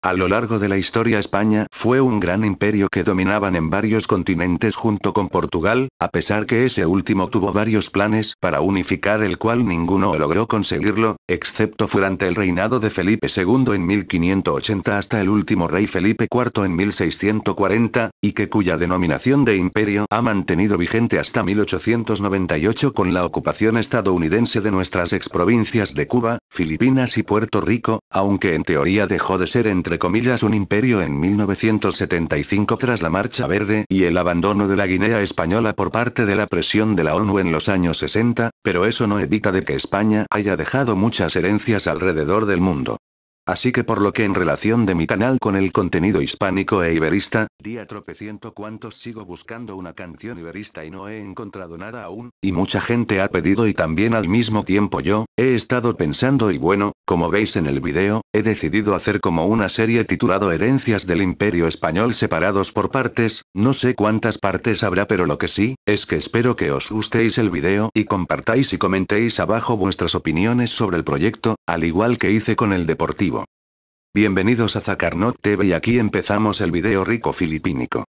A lo largo de la historia España fue un gran imperio que dominaban en varios continentes junto con Portugal, a pesar que ese último tuvo varios planes para unificar el cual ninguno logró conseguirlo, excepto durante el reinado de Felipe II en 1580 hasta el último rey Felipe IV en 1640, y que cuya denominación de imperio ha mantenido vigente hasta 1898 con la ocupación estadounidense de nuestras exprovincias de Cuba, Filipinas y Puerto Rico, aunque en teoría dejó de ser entre comillas un imperio en 1975 tras la Marcha Verde y el abandono de la Guinea española por parte de la presión de la ONU en los años 60, pero eso no evita de que España haya dejado muchas herencias alrededor del mundo. Así que por lo que en relación de mi canal con el contenido hispánico e iberista, día tropeciento cuantos sigo buscando una canción iberista y no he encontrado nada aún, y mucha gente ha pedido y también al mismo tiempo yo, he estado pensando y bueno, como veis en el video, he decidido hacer como una serie titulado Herencias del Imperio Español separados por partes, no sé cuántas partes habrá pero lo que sí, es que espero que os gustéis el video y compartáis y comentéis abajo vuestras opiniones sobre el proyecto, al igual que hice con el deportivo. Bienvenidos a Zacarnot TV y aquí empezamos el video rico filipínico.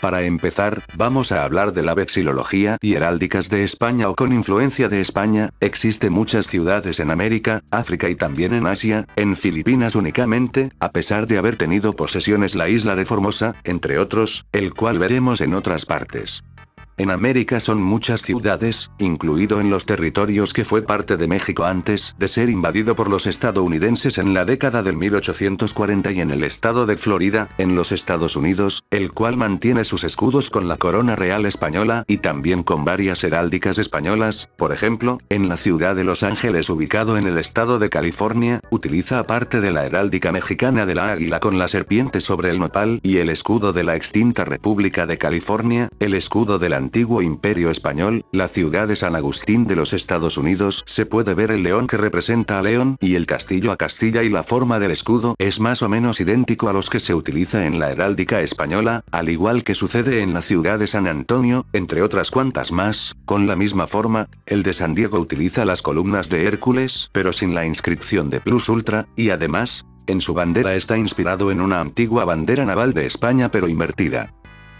Para empezar, vamos a hablar de la vexilología y heráldicas de España o con influencia de España, existen muchas ciudades en América, África y también en Asia, en Filipinas únicamente, a pesar de haber tenido posesiones la isla de Formosa, entre otros, el cual veremos en otras partes. En América son muchas ciudades, incluido en los territorios que fue parte de México antes de ser invadido por los estadounidenses en la década del 1840 y en el estado de Florida, en los Estados Unidos, el cual mantiene sus escudos con la corona real española y también con varias heráldicas españolas, por ejemplo, en la ciudad de Los Ángeles ubicado en el estado de California, utiliza aparte de la heráldica mexicana de la águila con la serpiente sobre el nopal y el escudo de la extinta República de California, el escudo de la antiguo imperio español, la ciudad de San Agustín de los Estados Unidos se puede ver el león que representa a León y el castillo a Castilla y la forma del escudo es más o menos idéntico a los que se utiliza en la heráldica española, al igual que sucede en la ciudad de San Antonio, entre otras cuantas más, con la misma forma, el de San Diego utiliza las columnas de Hércules pero sin la inscripción de Plus Ultra, y además, en su bandera está inspirado en una antigua bandera naval de España pero invertida.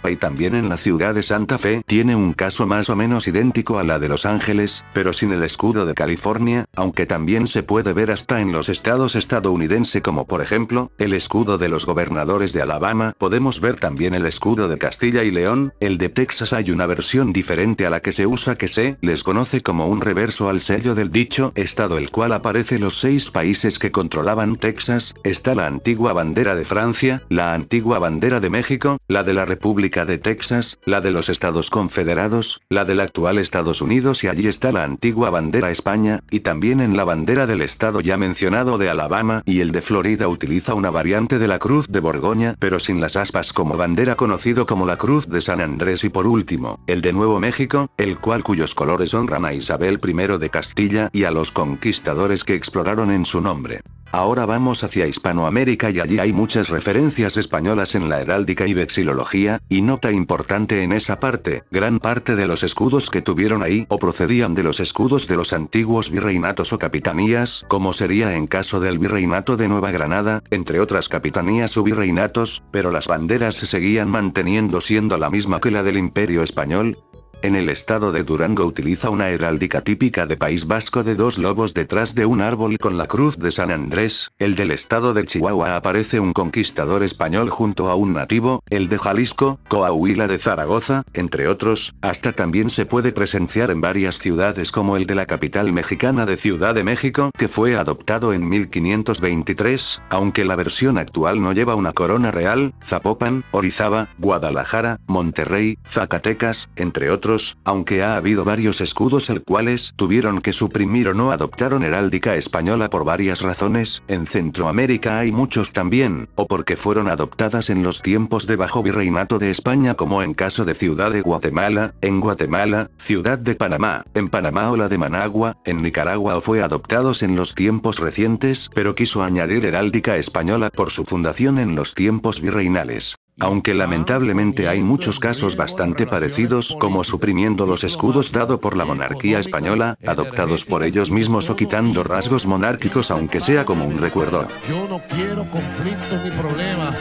Y también en la ciudad de Santa Fe tiene un caso más o menos idéntico a la de Los Ángeles, pero sin el escudo de California, aunque también se puede ver hasta en los estados estadounidenses como por ejemplo, el escudo de los gobernadores de Alabama, podemos ver también el escudo de Castilla y León, el de Texas hay una versión diferente a la que se usa que se les conoce como un reverso al sello del dicho estado el cual aparece los seis países que controlaban Texas, está la antigua bandera de Francia, la antigua bandera de México, la de la República de Texas, la de los Estados Confederados, la del actual Estados Unidos y allí está la antigua bandera España, y también en la bandera del estado ya mencionado de Alabama y el de Florida utiliza una variante de la Cruz de Borgoña pero sin las aspas como bandera conocido como la Cruz de San Andrés y por último, el de Nuevo México, el cual cuyos colores honran a Isabel I de Castilla y a los conquistadores que exploraron en su nombre. Ahora vamos hacia Hispanoamérica y allí hay muchas referencias españolas en la heráldica y vexilología, y nota importante en esa parte, gran parte de los escudos que tuvieron ahí o procedían de los escudos de los antiguos virreinatos o capitanías, como sería en caso del virreinato de Nueva Granada, entre otras capitanías o virreinatos, pero las banderas se seguían manteniendo siendo la misma que la del Imperio Español, en el estado de Durango utiliza una heráldica típica de País Vasco de dos lobos detrás de un árbol con la cruz de San Andrés, el del estado de Chihuahua aparece un conquistador español junto a un nativo, el de Jalisco, Coahuila de Zaragoza, entre otros, hasta también se puede presenciar en varias ciudades como el de la capital mexicana de Ciudad de México que fue adoptado en 1523, aunque la versión actual no lleva una corona real, Zapopan, Orizaba, Guadalajara, Monterrey, Zacatecas, entre otros aunque ha habido varios escudos el cuales tuvieron que suprimir o no adoptaron heráldica española por varias razones, en Centroamérica hay muchos también, o porque fueron adoptadas en los tiempos de bajo virreinato de España como en caso de Ciudad de Guatemala, en Guatemala, Ciudad de Panamá, en Panamá o la de Managua, en Nicaragua o fue adoptados en los tiempos recientes pero quiso añadir heráldica española por su fundación en los tiempos virreinales. Aunque lamentablemente hay muchos casos bastante parecidos como suprimiendo los escudos dado por la monarquía española, adoptados por ellos mismos o quitando rasgos monárquicos aunque sea como un recuerdo. Yo no quiero conflictos ni problemas.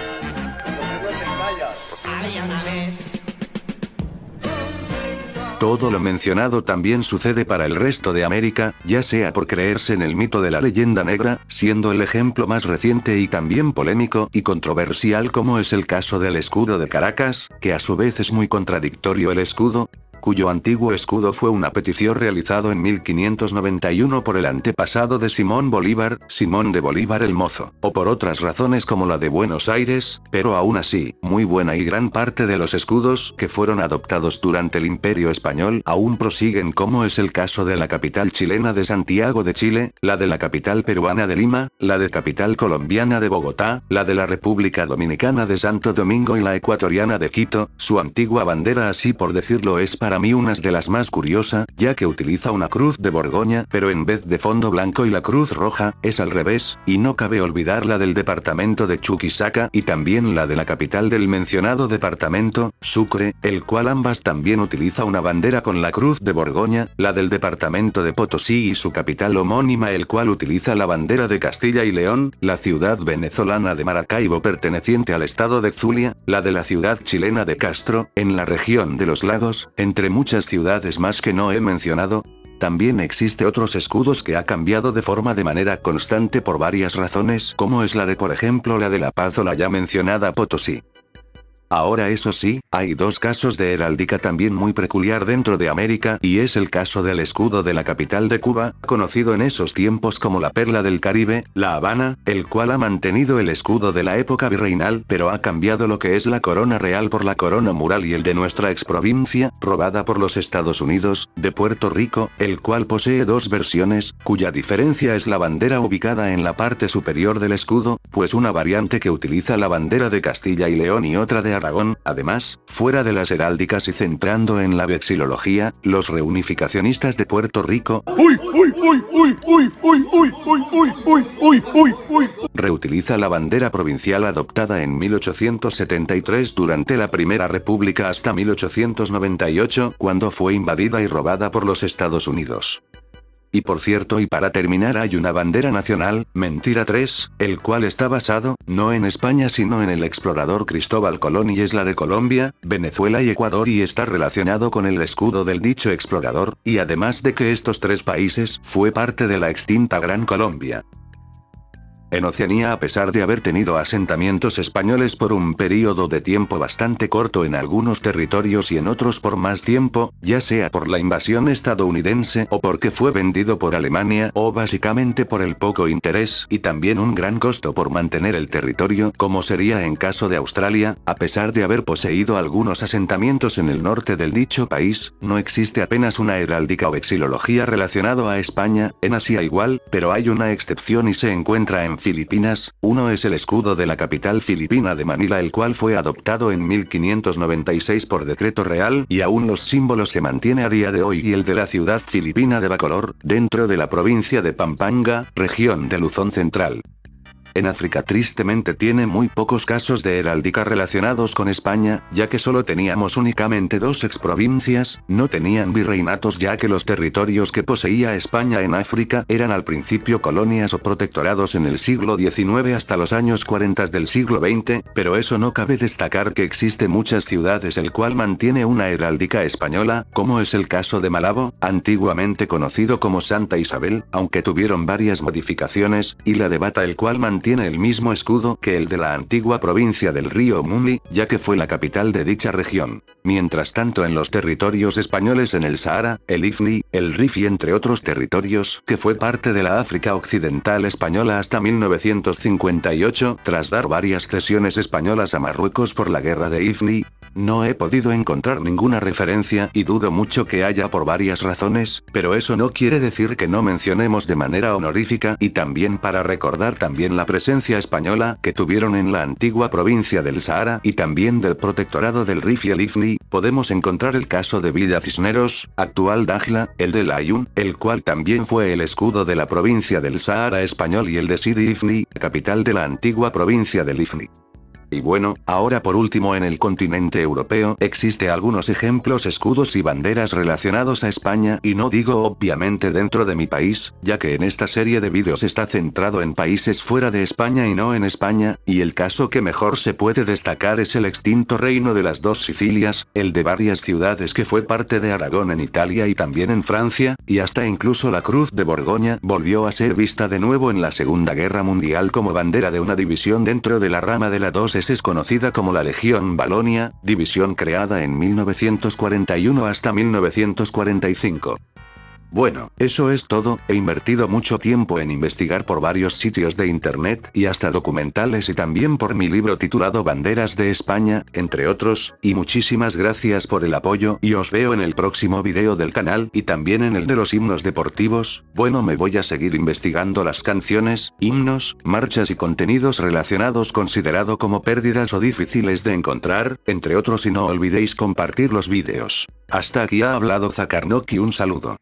Todo lo mencionado también sucede para el resto de América, ya sea por creerse en el mito de la leyenda negra, siendo el ejemplo más reciente y también polémico y controversial como es el caso del escudo de Caracas, que a su vez es muy contradictorio el escudo, cuyo antiguo escudo fue una petición realizado en 1591 por el antepasado de Simón Bolívar, Simón de Bolívar el Mozo, o por otras razones como la de Buenos Aires, pero aún así, muy buena y gran parte de los escudos que fueron adoptados durante el Imperio Español aún prosiguen como es el caso de la capital chilena de Santiago de Chile, la de la capital peruana de Lima, la de capital colombiana de Bogotá, la de la República Dominicana de Santo Domingo y la ecuatoriana de Quito, su antigua bandera así por decirlo es para para mí una de las más curiosas, ya que utiliza una cruz de Borgoña, pero en vez de fondo blanco y la cruz roja, es al revés, y no cabe olvidar la del departamento de Chuquisaca y también la de la capital del mencionado departamento, Sucre, el cual ambas también utiliza una bandera con la cruz de Borgoña, la del departamento de Potosí y su capital homónima el cual utiliza la bandera de Castilla y León, la ciudad venezolana de Maracaibo perteneciente al estado de Zulia, la de la ciudad chilena de Castro, en la región de los lagos, en entre muchas ciudades más que no he mencionado, también existe otros escudos que ha cambiado de forma de manera constante por varias razones como es la de por ejemplo la de La Paz o la ya mencionada Potosí. Ahora eso sí, hay dos casos de heráldica también muy peculiar dentro de América y es el caso del escudo de la capital de Cuba, conocido en esos tiempos como la perla del Caribe, La Habana, el cual ha mantenido el escudo de la época virreinal pero ha cambiado lo que es la corona real por la corona mural y el de nuestra ex provincia, robada por los Estados Unidos, de Puerto Rico, el cual posee dos versiones, cuya diferencia es la bandera ubicada en la parte superior del escudo, pues una variante que utiliza la bandera de Castilla y León y otra de Aragón, además, fuera de las heráldicas y centrando en la vexilología, los reunificacionistas de Puerto Rico reutiliza la bandera provincial adoptada en 1873 durante la Primera República hasta 1898, cuando fue invadida y robada por los Estados Unidos. Y por cierto y para terminar hay una bandera nacional, Mentira 3, el cual está basado, no en España sino en el explorador Cristóbal Colón y es la de Colombia, Venezuela y Ecuador y está relacionado con el escudo del dicho explorador, y además de que estos tres países fue parte de la extinta Gran Colombia. En Oceanía a pesar de haber tenido asentamientos españoles por un periodo de tiempo bastante corto en algunos territorios y en otros por más tiempo, ya sea por la invasión estadounidense o porque fue vendido por Alemania o básicamente por el poco interés y también un gran costo por mantener el territorio como sería en caso de Australia, a pesar de haber poseído algunos asentamientos en el norte del dicho país, no existe apenas una heráldica o exilología relacionado a España, en Asia igual, pero hay una excepción y se encuentra en Filipinas, uno es el escudo de la capital filipina de Manila el cual fue adoptado en 1596 por decreto real y aún los símbolos se mantiene a día de hoy y el de la ciudad filipina de Bacolor, dentro de la provincia de Pampanga, región de Luzón Central. En África tristemente tiene muy pocos casos de heráldica relacionados con España, ya que solo teníamos únicamente dos exprovincias, no tenían virreinatos ya que los territorios que poseía España en África eran al principio colonias o protectorados en el siglo XIX hasta los años 40 del siglo XX, pero eso no cabe destacar que existe muchas ciudades el cual mantiene una heráldica española, como es el caso de Malabo, antiguamente conocido como Santa Isabel, aunque tuvieron varias modificaciones, y la debata el cual mantiene tiene el mismo escudo que el de la antigua provincia del río Mumli, ya que fue la capital de dicha región. Mientras tanto en los territorios españoles en el Sahara, el Ifni, el Rif y entre otros territorios que fue parte de la África Occidental Española hasta 1958, tras dar varias cesiones españolas a Marruecos por la guerra de Ifni, no he podido encontrar ninguna referencia y dudo mucho que haya por varias razones, pero eso no quiere decir que no mencionemos de manera honorífica y también para recordar también la presencia española que tuvieron en la antigua provincia del Sahara y también del protectorado del Rif y el Ifni, podemos encontrar el caso de Villa Cisneros, actual Dajla, el de Layun, el cual también fue el escudo de la provincia del Sahara español y el de Sidi Ifni, capital de la antigua provincia del Ifni. Y bueno, ahora por último en el continente europeo existe algunos ejemplos escudos y banderas relacionados a España y no digo obviamente dentro de mi país, ya que en esta serie de vídeos está centrado en países fuera de España y no en España, y el caso que mejor se puede destacar es el extinto reino de las dos Sicilias, el de varias ciudades que fue parte de Aragón en Italia y también en Francia, y hasta incluso la Cruz de Borgoña volvió a ser vista de nuevo en la Segunda Guerra Mundial como bandera de una división dentro de la rama de la dos es conocida como la Legión Balonia, división creada en 1941 hasta 1945. Bueno, eso es todo, he invertido mucho tiempo en investigar por varios sitios de internet y hasta documentales y también por mi libro titulado Banderas de España, entre otros, y muchísimas gracias por el apoyo y os veo en el próximo video del canal y también en el de los himnos deportivos, bueno me voy a seguir investigando las canciones, himnos, marchas y contenidos relacionados considerado como pérdidas o difíciles de encontrar, entre otros y no olvidéis compartir los vídeos. Hasta aquí ha hablado Zakarnoki un saludo.